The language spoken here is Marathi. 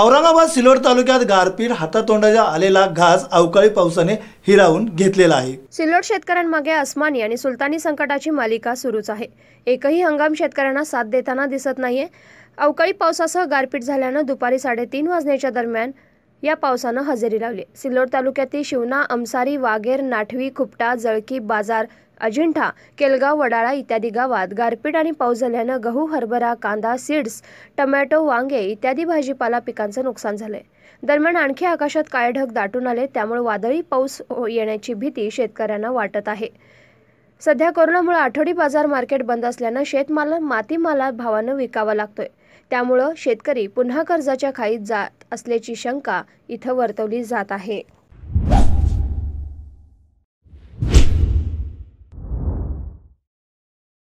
औरंगाबाद सिल्लोड तालुक्यात गारपीट हातातोंडाच्या आलेला घास अवकाळी पावसाने हिरावून घेतलेला आहे सिल्लोड शेतकऱ्यांमागे अस्मानी आणि सुलतानी संकटाची मालिका सुरूच आहे एकही हंगाम शेतकऱ्यांना साथ देताना दिसत नाहीये अवकाळी पावसासह गारपीट झाल्यानं दुपारी साडेतीन वाजण्याच्या दरम्यान या पावसानं हजेरी लावली सिल्लोड तालुक्यातील शिवना अमसारी वागेर नाठवी खुपटा जळकी बाजार अजिंठा केलगाव वडाळा इत्यादी गावात गारपीट आणि पाऊस झाल्यानं गहू हरभरा कांदा सीड्स टमॅटो वांगे इत्यादी भाजीपाला पिकांचं नुकसान झालंय दरम्यान आणखी आकाशात काळे ढग दाटून आले त्यामुळे वादळी पाऊस हो येण्याची भीती शेतकऱ्यांना वाटत आहे सध्या कोरोनामुळे आठवडी बाजार मार्केट बंद असल्यानं शेतमाल मातीमाला भावानं विकावा लागतोय त्यामुळं शेतकरी पुन्हा कर्जाच्या खाईत जात असल्याची शंका इथं वर्तवली जात आहे